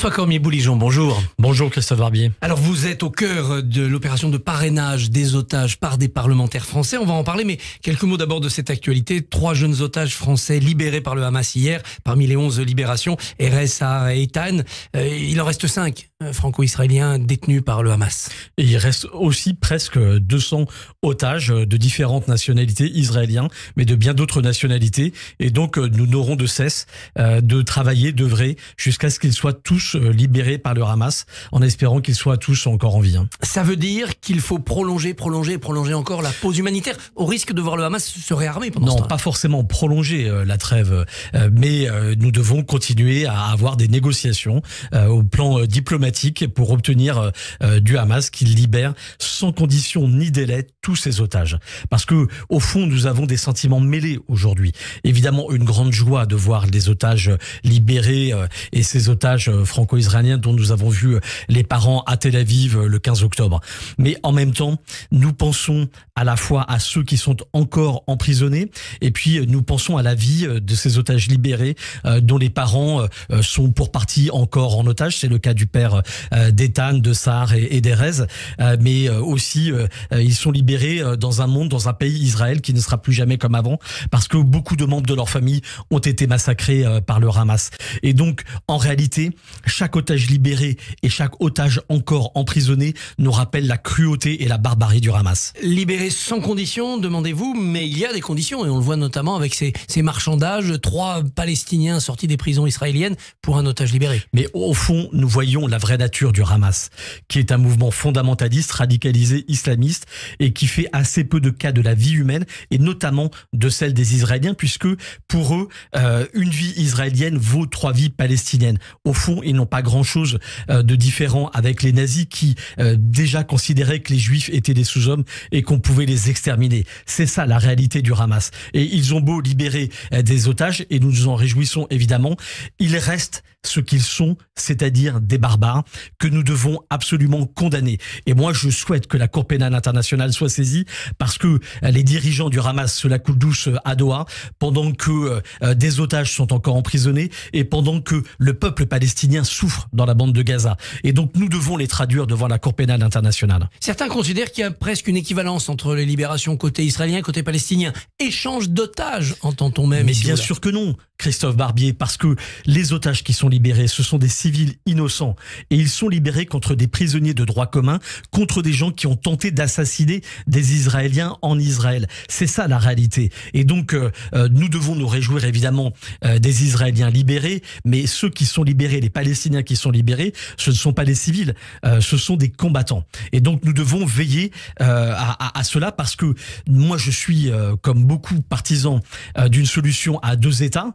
François Cormier-Bouligeon, bonjour. Bonjour Christophe Barbier. Alors vous êtes au cœur de l'opération de parrainage des otages par des parlementaires français. On va en parler, mais quelques mots d'abord de cette actualité. Trois jeunes otages français libérés par le Hamas hier, parmi les onze libérations, RSA et Ethan. Euh, il en reste cinq euh, franco-israélien détenu par le Hamas. Et il reste aussi presque 200 otages de différentes nationalités israéliennes, mais de bien d'autres nationalités. Et donc, euh, nous n'aurons de cesse euh, de travailler, d'œuvrer, jusqu'à ce qu'ils soient tous libérés par le Hamas, en espérant qu'ils soient tous encore en vie. Hein. Ça veut dire qu'il faut prolonger, prolonger, prolonger encore la pause humanitaire, au risque de voir le Hamas se réarmer pendant ce temps pas forcément prolonger la trêve, mais nous devons continuer à avoir des négociations au plan diplomatique pour obtenir euh, euh, du Hamas qu'il libère sans condition ni délai tous ses otages. Parce que, au fond, nous avons des sentiments mêlés aujourd'hui. Évidemment, une grande joie de voir les otages euh, libérés et ces otages franco-israéliens dont nous avons vu les parents à Tel Aviv le 15 octobre. Mais en même temps, nous pensons à la fois à ceux qui sont encore emprisonnés et puis nous pensons à la vie de ces otages libérés dont les parents sont pour partie encore en otage. C'est le cas du père euh, euh, d'Étane, de Sar et, et euh, mais aussi ils sont libérés dans un monde, dans un pays, Israël, qui ne sera plus jamais comme avant, parce que beaucoup de membres de leur famille ont été massacrés par le Hamas. Et donc, en réalité, chaque otage libéré et chaque otage encore emprisonné nous rappelle la cruauté et la barbarie du Hamas. Libérés sans condition, demandez-vous, mais il y a des conditions, et on le voit notamment avec ces marchandages, trois Palestiniens sortis des prisons israéliennes pour un otage libéré. Mais au fond, nous voyons la vraie nature du Hamas, qui est un mouvement fondamentaliste, radicalisé, islamiste, et qui fait assez peu de cas de la vie humaine, et notamment de celle des Israéliens, puisque pour eux, euh, une vie israélienne vaut trois vies palestiniennes. Au fond, ils n'ont pas grand-chose euh, de différent avec les nazis qui euh, déjà considéraient que les juifs étaient des sous-hommes et qu'on pouvait les exterminer. C'est ça la réalité du Hamas. Et ils ont beau libérer des otages, et nous nous en réjouissons évidemment, il reste ce qu'ils sont, c'est-à-dire des barbares, que nous devons absolument condamner. Et moi, je souhaite que la Cour pénale internationale soit saisie parce que euh, les dirigeants du Hamas se la coulent douce euh, à Doha, pendant que euh, des otages sont encore emprisonnés et pendant que le peuple palestinien souffre dans la bande de Gaza. Et donc, nous devons les traduire devant la Cour pénale internationale. Certains considèrent qu'il y a presque une équivalence entre les libérations côté israélien, côté palestinien. Échange d'otages, entend-on même. Mais bien sûr que non, Christophe Barbier, parce que les otages qui sont libérés, ce sont des civils innocents. Et ils sont libérés contre des prisonniers de droit commun, contre des gens qui ont tenté d'assassiner des Israéliens en Israël. C'est ça la réalité. Et donc, euh, euh, nous devons nous réjouir évidemment euh, des Israéliens libérés, mais ceux qui sont libérés, les Palestiniens qui sont libérés, ce ne sont pas des civils, ce sont des combattants. Et donc, nous devons veiller à, à, cela parce que moi, je suis, comme beaucoup, partisan d'une solution à deux États,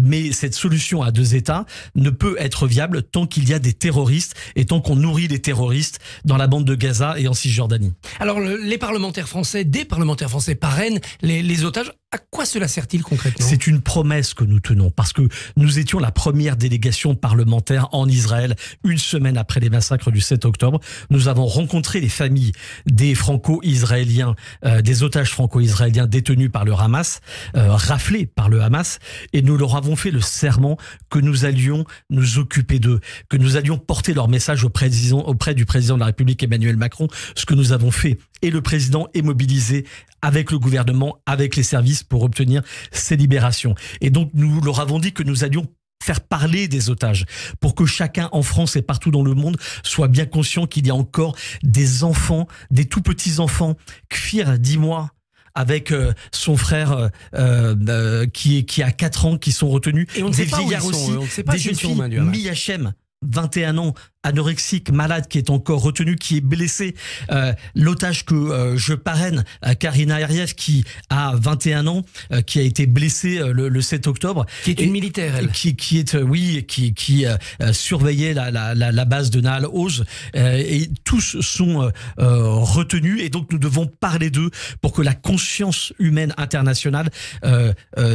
mais cette solution à deux États ne peut être viable tant qu'il y a des terroristes et tant qu'on nourrit les terroristes dans la bande de Gaza et en Cisjordanie. Alors les parlementaires français, des parlementaires français parrainent les otages à quoi cela sert-il concrètement C'est une promesse que nous tenons parce que nous étions la première délégation parlementaire en Israël une semaine après les massacres du 7 octobre. Nous avons rencontré les familles des franco-israéliens, euh, des otages franco-israéliens détenus par le Hamas, euh, raflés par le Hamas, et nous leur avons fait le serment que nous allions nous occuper d'eux, que nous allions porter leur message président, auprès du président de la République Emmanuel Macron, ce que nous avons fait et le président est mobilisé avec le gouvernement, avec les services pour obtenir ces libérations. Et donc nous leur avons dit que nous allions faire parler des otages, pour que chacun en France et partout dans le monde soit bien conscient qu'il y a encore des enfants, des tout petits enfants, Kfir, dis mois avec euh, son frère euh, euh, qui, est, qui a 4 ans, qui sont retenus, et on des vieillards aussi, des jeunes filles, Miyachem, 21 ans, anorexique, malade, qui est encore retenu, qui est blessé. Euh, l'otage que euh, je parraine, Karina Ariev, qui a 21 ans, euh, qui a été blessée le, 7 octobre. Qui est une militaire, elle. Qui, qui est, oui, qui, surveillait la, base de Nahal Oz. et tous sont retenus. Et donc, nous devons parler d'eux pour que la conscience humaine internationale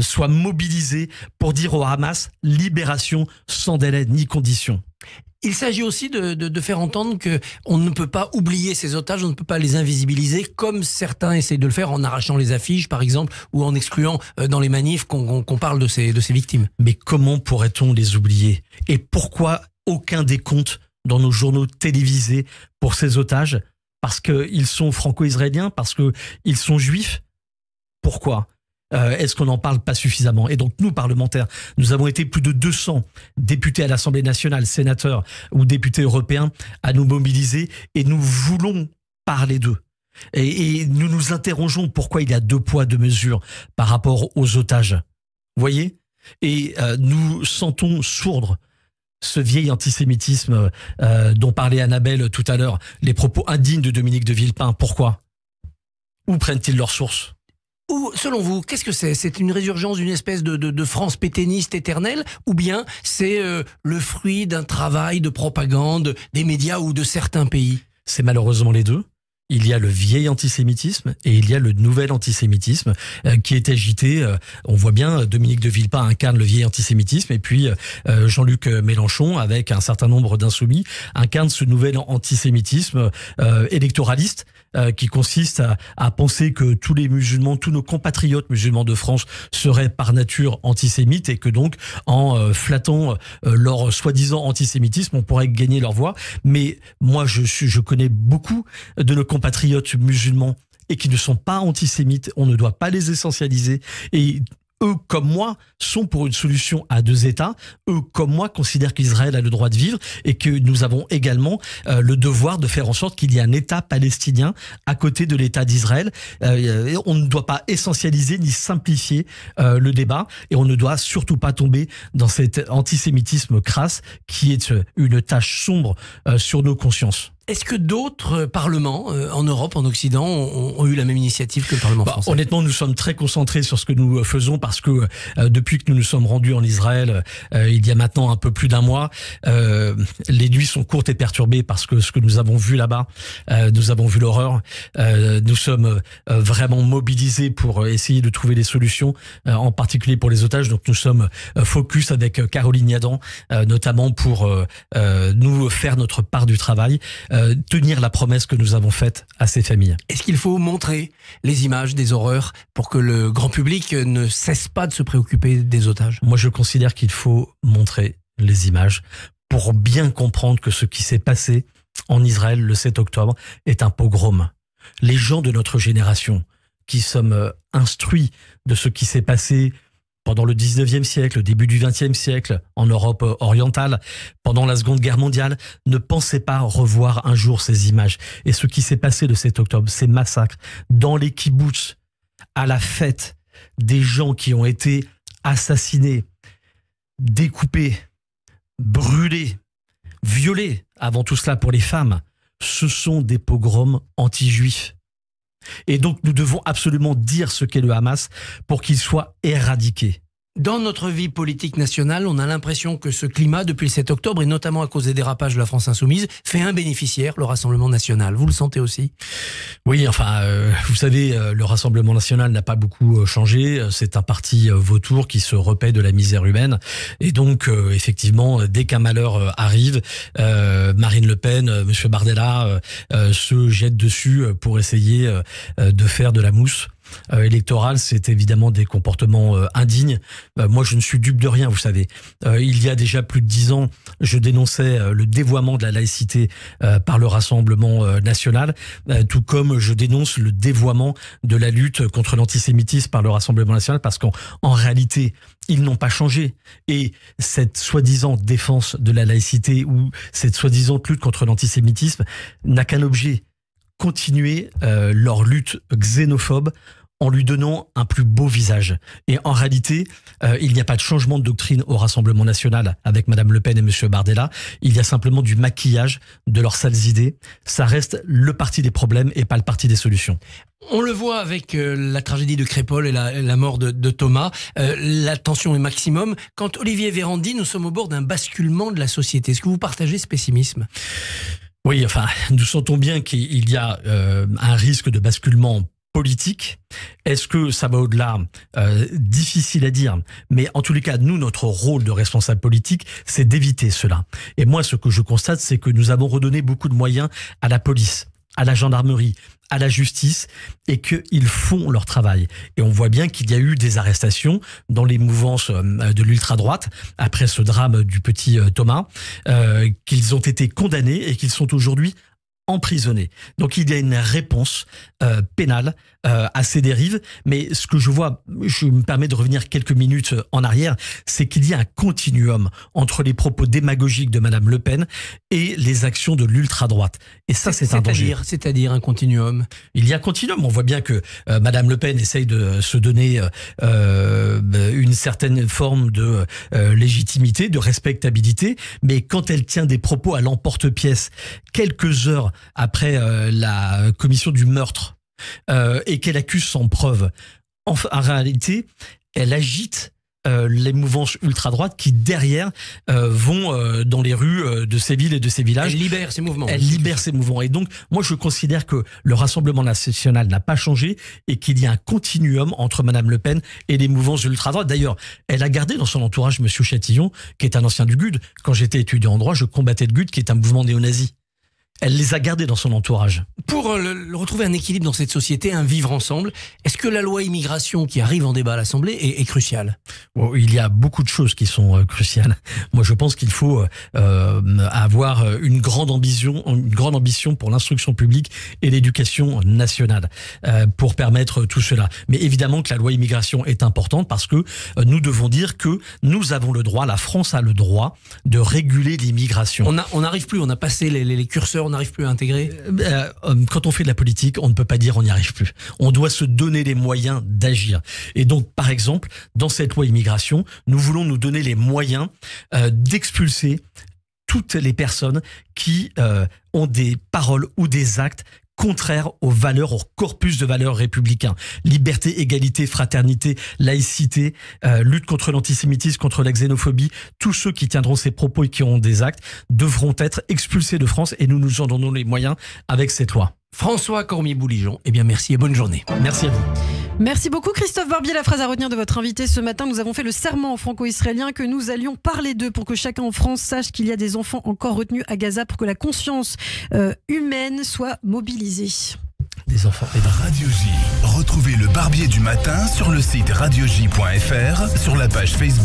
soit mobilisée pour dire au Hamas libération sans délai ni condition. Il s'agit aussi de, faire entendre que on ne peut pas oublier ces otages, on ne peut pas les invisibiliser comme certains essayent de le faire en arrachant les affiches, par exemple, ou en excluant euh, dans les manifs qu'on parle de ces, de ces victimes. Mais comment pourrait-on les oublier Et pourquoi aucun décompte dans nos journaux télévisés pour ces otages Parce qu'ils sont franco-israéliens, parce qu'ils sont juifs Pourquoi euh, est-ce qu'on n'en parle pas suffisamment Et donc nous, parlementaires, nous avons été plus de 200 députés à l'Assemblée nationale, sénateurs ou députés européens à nous mobiliser et nous voulons parler d'eux. Et, nous nous interrogeons pourquoi il y a deux poids, deux mesures par rapport aux otages. Vous voyez Et euh, nous sentons sourdre ce vieil antisémitisme euh, dont parlait Annabelle tout à l'heure, les propos indignes de Dominique de Villepin. Pourquoi Où prennent-ils leurs sources ou, selon vous, qu'est-ce que c'est C'est une résurgence d'une espèce de, France pétainiste éternelle Ou bien c'est euh, le fruit d'un travail de propagande des médias ou de certains pays C'est malheureusement les deux il y a le vieil antisémitisme et il y a le nouvel antisémitisme euh, qui est agité. Euh, on voit bien Dominique de Villepin incarne le vieil antisémitisme et puis Jean-Luc Mélenchon, avec un certain nombre d'insoumis, incarne ce nouvel antisémitisme électoraliste euh, qui consiste à, penser que tous les musulmans, tous nos compatriotes musulmans de France seraient par nature antisémites et que donc en euh, flattant euh, leur soi-disant antisémitisme, on pourrait gagner leur voix. Mais moi, je, je connais beaucoup de nos compatriotes musulmans et qui ne sont pas antisémites. On ne doit pas les essentialiser. Et eux comme moi sont pour une solution à deux États. Eux comme moi considèrent qu'Israël a le droit de vivre et que nous avons également euh, le devoir de faire en sorte qu'il y ait un État palestinien à côté de l'État d'Israël. Euh, on ne doit pas essentialiser ni simplifier euh, le débat et on ne doit surtout pas tomber dans cet antisémitisme crasse qui est une tâche sombre sur nos consciences. Est-ce que d'autres euh, parlements euh, en Europe, en Occident, ont, eu la même initiative que le Parlement bah, français Honnêtement, nous sommes très concentrés sur ce que nous euh, faisons parce que depuis que nous nous sommes rendus en Israël, il y a maintenant un peu plus d'un mois, les nuits sont courtes et perturbées parce que ce que nous avons vu là-bas, nous avons vu l'horreur. nous sommes vraiment mobilisés pour essayer de trouver des solutions, en particulier pour les otages. Donc nous sommes focus avec Caroline Yadan, notamment pour nous faire notre part du travail. Euh, tenir la promesse que nous avons faite à ces familles. Est-ce qu'il faut montrer les images des horreurs pour que le grand public ne cesse pas de se préoccuper des otages Moi, je considère qu'il faut montrer les images pour bien comprendre que ce qui s'est passé en Israël le 7 octobre est un pogrom. Les gens de notre génération qui sommes euh, instruits de ce qui s'est passé pendant le 19e siècle, début du 20e siècle, en Europe euh, orientale, pendant la Seconde Guerre mondiale, ne pensez pas revoir un jour ces images. Et ce qui s'est passé de cet octobre, ces massacres dans les kibbutz, à la fête, des gens qui ont été assassinés, découpés, brûlés, violés, avant tout cela pour les femmes, ce sont des pogroms anti-juifs et donc nous devons absolument dire ce qu'est le Hamas pour qu'il soit éradiqué. Dans notre vie politique nationale, on a l'impression que ce climat, depuis le 7 octobre, et notamment à cause des dérapages de la France insoumise, fait un bénéficiaire, le Rassemblement national. Vous le sentez aussi Oui, enfin, euh, vous savez, euh, le Rassemblement national n'a pas beaucoup euh, changé. C'est un parti vautour qui se repaît de la misère humaine. Et donc, effectivement, dès qu'un malheur arrive, Marine Le Pen, M. Bardella se jettent dessus pour essayer de faire de la mousse. Euh, électorale, c'est évidemment des comportements euh, indignes. Euh, moi, je ne suis dupe de rien, vous savez. il y a déjà plus de dix ans, je dénonçais le dévoiement de la laïcité par le Rassemblement national, tout comme je dénonce le dévoiement de la lutte contre l'antisémitisme par le Rassemblement national, parce qu'en réalité, ils n'ont pas changé. Et cette soi-disant défense de la laïcité ou cette soi-disant lutte contre l'antisémitisme n'a qu'un objet, continuer leur lutte xénophobe en lui donnant un plus beau visage. Et en réalité, euh, il n'y a pas de changement de doctrine au Rassemblement national avec Madame Le Pen et Monsieur Bardella. Il y a simplement du maquillage de leurs sales idées. Ça reste le parti des problèmes et pas le parti des solutions. On le voit avec euh, la tragédie de Crépole et la, mort de, Thomas. Euh, la tension est maximum. Quand Olivier Véran nous sommes au bord d'un basculement de la société. Est-ce que vous partagez ce pessimisme oui, enfin, nous sentons bien qu'il y a un risque de basculement politique. Est-ce que ça va au-delà euh, Difficile à dire. Mais en tous les cas, nous, notre rôle de responsable politique, c'est d'éviter cela. Et moi, ce que je constate, c'est que nous avons redonné beaucoup de moyens à la police, à la gendarmerie, à la justice et qu'ils font leur travail. Et on voit bien qu'il y a eu des arrestations dans les mouvances euh, de l'ultra-droite après ce drame du petit euh, Thomas, qu'ils ont été condamnés et qu'ils sont aujourd'hui emprisonné. Donc il y a une réponse euh, pénale euh, à ses dérives. Mais ce que je vois, je me permets de revenir quelques minutes en arrière, c'est qu'il y a un continuum entre les propos démagogiques de Madame Le Pen et les actions de l'ultra-droite. Et ça, c'est un danger. C'est-à-dire un continuum Il y a un continuum. On voit bien que euh, Madame Le Pen essaye de se donner euh, une certaine forme de légitimité, de respectabilité, mais quand elle tient des propos à l'emporte-pièce, quelques heures après la commission du meurtre euh, et qu'elle accuse sans preuve. En, réalité, elle agite euh, les mouvances ultra-droites qui, derrière, euh, vont dans les rues de ces villes et de ces villages. Elle libère ces mouvements. Elle libère ces mouvements. Et donc, moi, je considère que le Rassemblement national n'a pas changé et qu'il y a un continuum entre Mme Le Pen et les mouvances ultra-droites. D'ailleurs, elle a gardé dans son entourage M. Châtillon, qui est un ancien du GUD. Quand j'étais étudiant en droit, je combattais le GUD, qui est un mouvement néo-nazi elle les a gardés dans son entourage. Pour euh, retrouver un équilibre dans cette société, un vivre ensemble, est-ce que la loi immigration qui arrive en débat à l'Assemblée est, cruciale Il y a beaucoup de choses qui sont euh, cruciales. Moi, je pense qu'il faut euh, avoir une grande ambition, une grande ambition pour l'instruction publique et l'éducation nationale pour permettre tout cela. Mais évidemment que la loi immigration est importante parce que nous devons dire que nous avons le droit, la France a le droit de réguler l'immigration. On n'arrive plus, on a passé les curseurs on n'arrive plus à intégrer euh, euh, Quand on fait de la politique, on ne peut pas dire on n'y arrive plus. On doit se donner les moyens d'agir. Et donc, par exemple, dans cette loi immigration, nous voulons nous donner les moyens euh, d'expulser toutes les personnes qui ont des paroles ou des actes contraire aux valeurs, au corpus de valeurs républicains. Liberté, égalité, fraternité, laïcité, euh, lutte contre l'antisémitisme, contre la xénophobie, tous ceux qui tiendront ces propos et qui auront des actes devront être expulsés de France et nous nous en donnons les moyens avec cette loi. François Cormier-Bouligeon, eh bien merci et bonne journée. Merci à vous. Merci beaucoup Christophe Barbier. La phrase à retenir de votre invité ce matin, nous avons fait le serment franco-israélien que nous allions parler d'eux pour que chacun en France sache qu'il y a des enfants encore retenus à Gaza pour que la conscience euh, humaine soit mobilisée. Des enfants et Radio J. Retrouvez le Barbier du matin sur le site radioj.fr, sur la page Facebook.